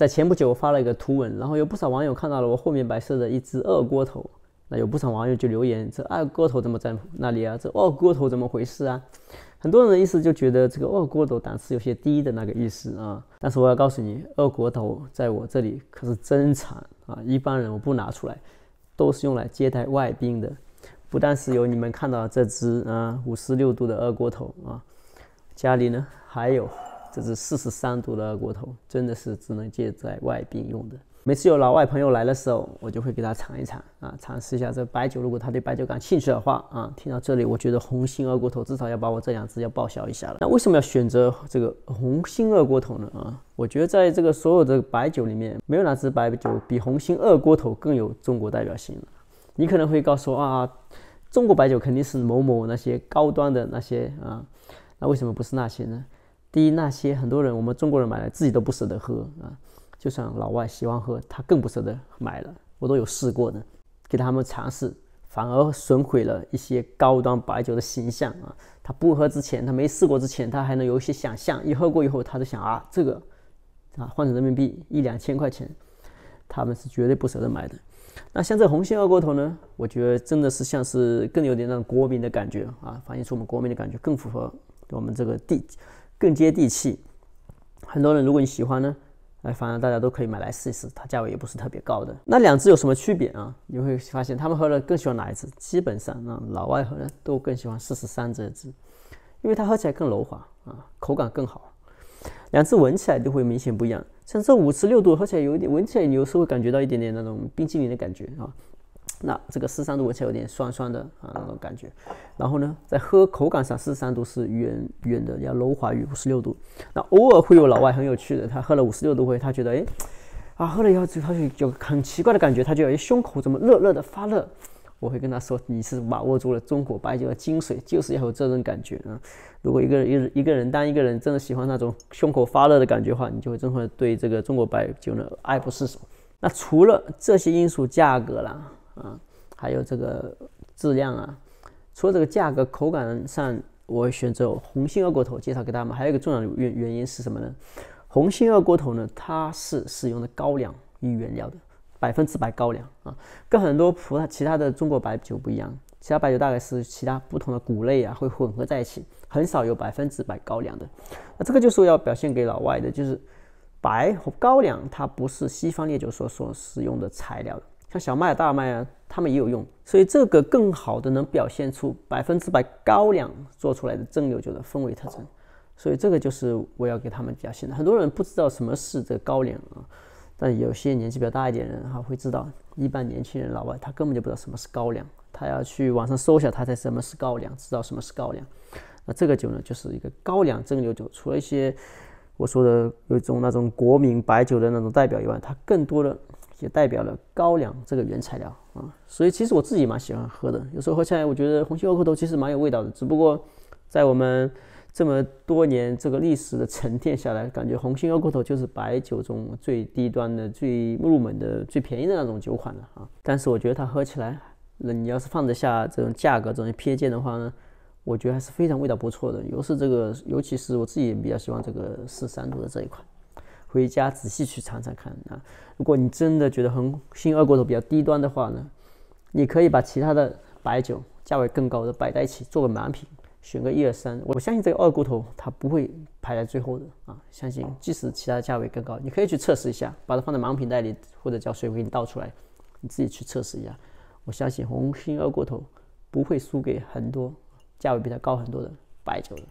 在前不久，我发了一个图文，然后有不少网友看到了我后面摆设的一只二锅头。那有不少网友就留言：“这二锅头怎么在那里啊？这二锅头怎么回事啊？”很多人的意思就觉得这个二锅头档次有些低的那个意思啊。但是我要告诉你，二锅头在我这里可是珍藏啊！一般人我不拿出来，都是用来接待外宾的。不但是有你们看到这只啊五十六度的二锅头啊，家里呢还有。这只四十三度的二锅头真的是只能借在外宾用的。每次有老外朋友来的时候，我就会给他尝一尝啊，尝试一下这白酒。如果他对白酒感兴趣的话啊，听到这里，我觉得红星二锅头至少要把我这两只要报销一下了。那为什么要选择这个红星二锅头呢？啊，我觉得在这个所有的白酒里面，没有哪只白酒比红星二锅头更有中国代表性了。你可能会告诉我啊，中国白酒肯定是某某那些高端的那些啊，那为什么不是那些呢？第一，那些很多人，我们中国人买了自己都不舍得喝啊。就算老外喜欢喝，他更不舍得买了。我都有试过的，给他们尝试，反而损毁了一些高端白酒的形象啊。他不喝之前，他没试过之前，他还能有一些想象；一喝过以后，他就想啊，这个啊，换成人民币一两千块钱，他们是绝对不舍得买的。那像这红星二锅头呢，我觉得真的是像是更有点那种国民的感觉啊，反映出我们国民的感觉，更符合我们这个地。更接地气，很多人如果你喜欢呢，哎，反正大家都可以买来试一试，它价位也不是特别高的。那两只有什么区别啊？你会发现他们喝了更喜欢哪一只？基本上，啊，老外喝都更喜欢四十三这支，因为它喝起来更柔滑啊，口感更好。两只闻起来就会明显不一样，像这五十六度喝起来有一点，闻起来你有时会感觉到一点点那种冰淇淋的感觉啊。那这个四三度来有点酸酸的啊那种感觉，然后呢，在喝口感上，四三度是圆圆的，要柔滑于五十六度。那偶尔会有老外很有趣的，他喝了五十六度会，他觉得哎，啊喝了以后就他就有很奇怪的感觉，他就有胸口怎么热热的发热。我会跟他说，你是把握住了中国白酒的精髓，就是要有这种感觉啊。如果一个人一一个人当一个人真的喜欢那种胸口发热的感觉的话，你就会真的对这个中国白酒呢爱不释手。那除了这些因素，价格啦。啊，还有这个质量啊，除了这个价格、口感上，我选择红星二锅头介绍给大家，还有一个重要的原原因是什么呢？红星二锅头呢，它是使用的高粱与原料的，百分之百高粱啊，跟很多葡萄其他的中国白酒不一样，其他白酒大概是其他不同的谷类啊会混合在一起，很少有百分之百高粱的。那这个就是要表现给老外的，就是白和高粱它不是西方烈酒所所使用的材料的。像小麦、大麦啊，他们也有用，所以这个更好的能表现出百分之百高粱做出来的蒸馏酒的风味特征，所以这个就是我要给他们表现的。很多人不知道什么是这高粱啊，但有些年纪比较大一点人哈会知道，一般年轻人、老外他根本就不知道什么是高粱，他要去网上搜一下，他才什么是高粱，知道什么是高粱。那这个酒呢，就是一个高粱蒸馏酒，除了一些我说的有一种那种国民白酒的那种代表以外，它更多的。也代表了高粱这个原材料啊，所以其实我自己蛮喜欢喝的。有时候喝起来，我觉得红星二锅头其实蛮有味道的。只不过在我们这么多年这个历史的沉淀下来，感觉红星二锅头就是白酒中最低端的、最入门的、最便宜的那种酒款了啊。但是我觉得它喝起来，那你要是放得下这种价格、这种偏见的话呢，我觉得还是非常味道不错的。尤其是这个，尤其是我自己比较喜欢这个四三度的这一款。回家仔细去尝尝看啊！如果你真的觉得红星二锅头比较低端的话呢，你可以把其他的白酒，价位更高的摆在一起做个盲品，选个一二三，我相信这个二锅头它不会排在最后的啊！相信即使其他价位更高，你可以去测试一下，把它放在盲品袋里，或者叫水壶给你倒出来，你自己去测试一下，我相信红星二锅头不会输给很多价位比它高很多的白酒的。